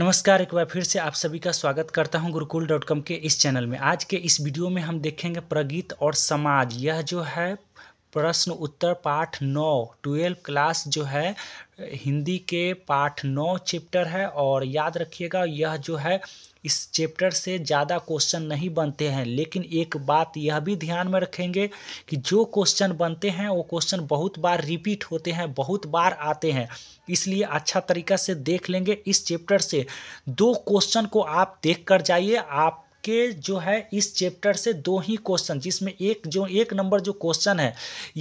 नमस्कार एक बार फिर से आप सभी का स्वागत करता हूं गुरुकुल डॉट कॉम के इस चैनल में आज के इस वीडियो में हम देखेंगे प्रगीत और समाज यह जो है प्रश्न उत्तर पाठ नौ ट्वेल्व क्लास जो है हिंदी के पाठ नौ चैप्टर है और याद रखिएगा यह जो है इस चैप्टर से ज़्यादा क्वेश्चन नहीं बनते हैं लेकिन एक बात यह भी ध्यान में रखेंगे कि जो क्वेश्चन बनते हैं वो क्वेश्चन बहुत बार रिपीट होते हैं बहुत बार आते हैं इसलिए अच्छा तरीका से देख लेंगे इस चैप्टर से दो क्वेश्चन को आप देख कर जाइए आप के जो है इस चैप्टर से दो ही क्वेश्चन जिसमें एक जो एक नंबर जो क्वेश्चन है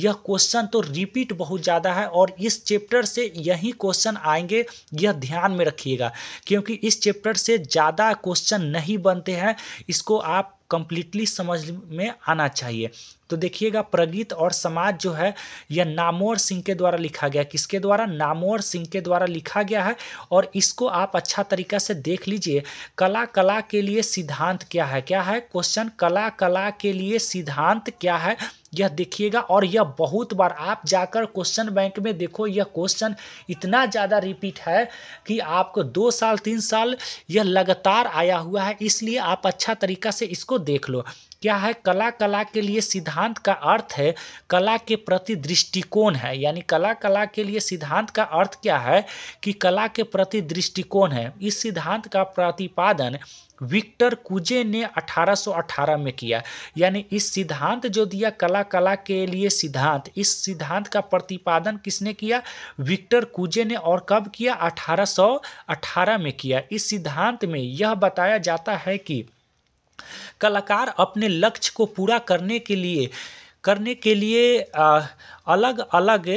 यह क्वेश्चन तो रिपीट बहुत ज़्यादा है और इस चैप्टर से यही क्वेश्चन आएंगे यह ध्यान में रखिएगा क्योंकि इस चैप्टर से ज़्यादा क्वेश्चन नहीं बनते हैं इसको आप कंप्लीटली समझ में आना चाहिए तो देखिएगा प्रगीत और समाज जो है यह नामोर सिंह के द्वारा लिखा गया किसके द्वारा नामोर सिंह के द्वारा लिखा गया है और इसको आप अच्छा तरीका से देख लीजिए कला कला के लिए सिद्धांत क्या है क्या है क्वेश्चन कला कला के लिए सिद्धांत क्या है यह देखिएगा और यह बहुत बार आप जाकर क्वेश्चन बैंक में देखो यह क्वेश्चन इतना ज़्यादा रिपीट है कि आपको दो साल तीन साल यह लगातार आया हुआ है इसलिए आप अच्छा तरीका से इसको देख लो क्या है कला कला के लिए सिद्धांत का अर्थ है कला के प्रति दृष्टिकोण है यानी कला कला के लिए सिद्धांत का अर्थ क्या है कि कला के प्रति दृष्टिकोण है इस सिद्धांत का प्रतिपादन विक्टर कुजे ने 1818 में किया यानी इस सिद्धांत जो दिया कला कला के लिए सिद्धांत इस सिद्धांत का प्रतिपादन किसने किया विक्टर कुजे ने और कब किया 1818 में किया इस सिद्धांत में यह बताया जाता है कि कलाकार अपने लक्ष्य को पूरा करने के लिए करने के लिए अलग अलग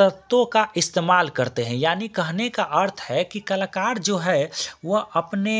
तत्वों का इस्तेमाल करते हैं यानी कहने का अर्थ है कि कलाकार जो है वह अपने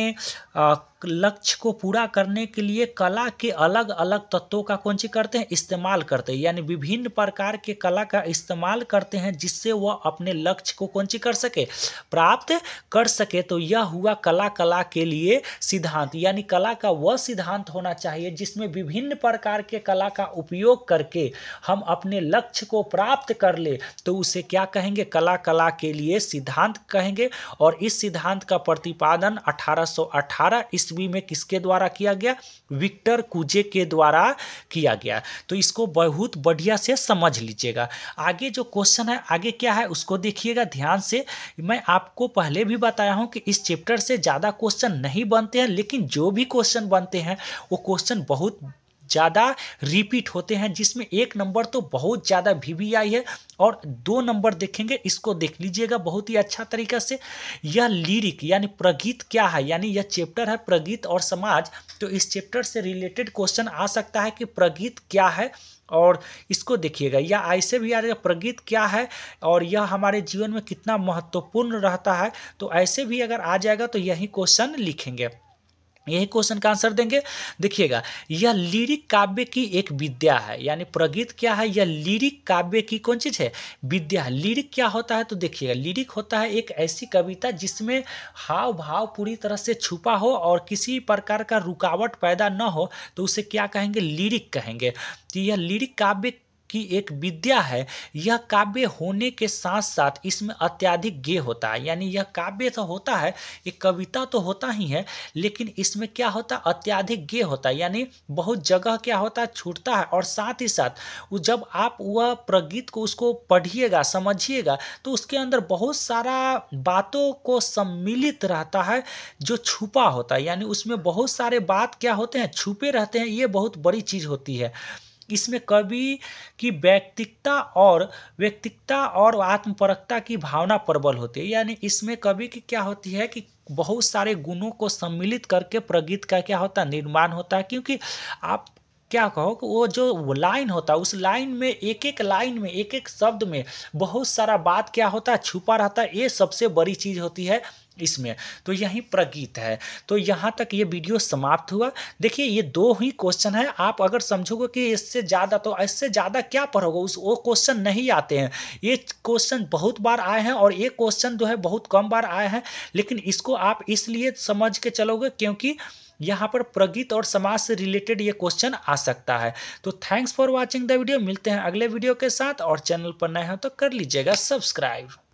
लक्ष्य को पूरा करने के लिए कला के अलग अलग तत्वों का कौन सी करते हैं इस्तेमाल करते हैं यानी विभिन्न प्रकार के कला का इस्तेमाल करते हैं जिससे वह अपने लक्ष्य को कौन सी कर सके प्राप्त कर सके तो यह हुआ कला कला के लिए सिद्धांत यानी कला का वह सिद्धांत होना चाहिए जिसमें विभिन्न प्रकार के कला का उपयोग करके हम अपने लक्ष्य को प्राप्त कर ले तो उसे क्या कहेंगे कला कला के लिए सिद्धांत कहेंगे और इस सिद्धांत का प्रतिपादन अठारह इस ईस्वी में किसके द्वारा किया गया विक्टर कुजे के द्वारा किया गया तो इसको बहुत बढ़िया से समझ लीजिएगा आगे जो क्वेश्चन है आगे क्या है उसको देखिएगा ध्यान से मैं आपको पहले भी बताया हूँ कि इस चैप्टर से ज़्यादा क्वेश्चन नहीं बनते हैं लेकिन जो भी क्वेश्चन बनते हैं वो क्वेश्चन बहुत ज़्यादा रिपीट होते हैं जिसमें एक नंबर तो बहुत ज़्यादा वी वी आई है और दो नंबर देखेंगे इसको देख लीजिएगा बहुत ही अच्छा तरीका से यह लिरिक यानी प्रगीत क्या है यानी यह चैप्टर है प्रगीत और समाज तो इस चैप्टर से रिलेटेड क्वेश्चन आ सकता है कि प्रगीत क्या है और इसको देखिएगा या ऐसे भी आ जाएगा प्रगीत क्या है और यह हमारे जीवन में कितना महत्वपूर्ण रहता है तो ऐसे भी अगर आ जाएगा तो यही क्वेश्चन लिखेंगे यही क्वेश्चन का आंसर देंगे देखिएगा यह लिरिक काव्य की एक विद्या है यानी प्रगीत क्या है यह लिरिक काव्य की कौन चीज़ है विद्या है लिरिक क्या होता है तो देखिएगा लिरिक होता है एक ऐसी कविता जिसमें हाव भाव पूरी तरह से छुपा हो और किसी प्रकार का रुकावट पैदा न हो तो उसे क्या कहेंगे लिरिक कहेंगे तो यह लिरिक काव्य की एक विद्या है यह काव्य होने के साथ साथ इसमें अत्याधिक गे होता है यानी यह काव्य तो होता है ये कविता तो होता ही है लेकिन इसमें क्या होता है अत्याधिक गे होता है यानी बहुत जगह क्या होता है छूटता है और साथ ही साथ जब आप वह प्रगीत को उसको पढ़िएगा समझिएगा तो उसके अंदर बहुत सारा बातों को सम्मिलित रहता है जो छुपा होता है यानी उसमें बहुत सारे बात क्या होते हैं छुपे रहते हैं ये बहुत बड़ी चीज़ होती है इसमें कवि की व्यक्तिकता और व्यक्तिकता और आत्मपरकता की भावना प्रबल होती है यानी इसमें कवि की क्या होती है कि बहुत सारे गुणों को सम्मिलित करके प्रगीत का क्या होता है निर्माण होता है क्योंकि आप क्या कहो कि वो जो लाइन होता है उस लाइन में एक एक लाइन में एक एक शब्द में बहुत सारा बात क्या होता है छुपा रहता है ये सबसे बड़ी चीज़ होती है इसमें तो यही प्रगीत है तो यहाँ तक ये वीडियो समाप्त हुआ देखिए ये दो ही क्वेश्चन है आप अगर समझोगे कि इससे ज़्यादा तो इससे ज़्यादा क्या पढ़ोगे उस वो क्वेश्चन नहीं आते हैं ये क्वेश्चन बहुत बार आए हैं और ये क्वेश्चन जो है बहुत कम बार आए हैं लेकिन इसको आप इसलिए समझ के चलोगे क्योंकि यहाँ पर प्रगीत और समाज से रिलेटेड ये क्वेश्चन आ सकता है तो thanks for watching the video मिलते हैं अगले वीडियो के साथ और चैनल पर नए हो तो कर लीजिएगा सब्सक्राइब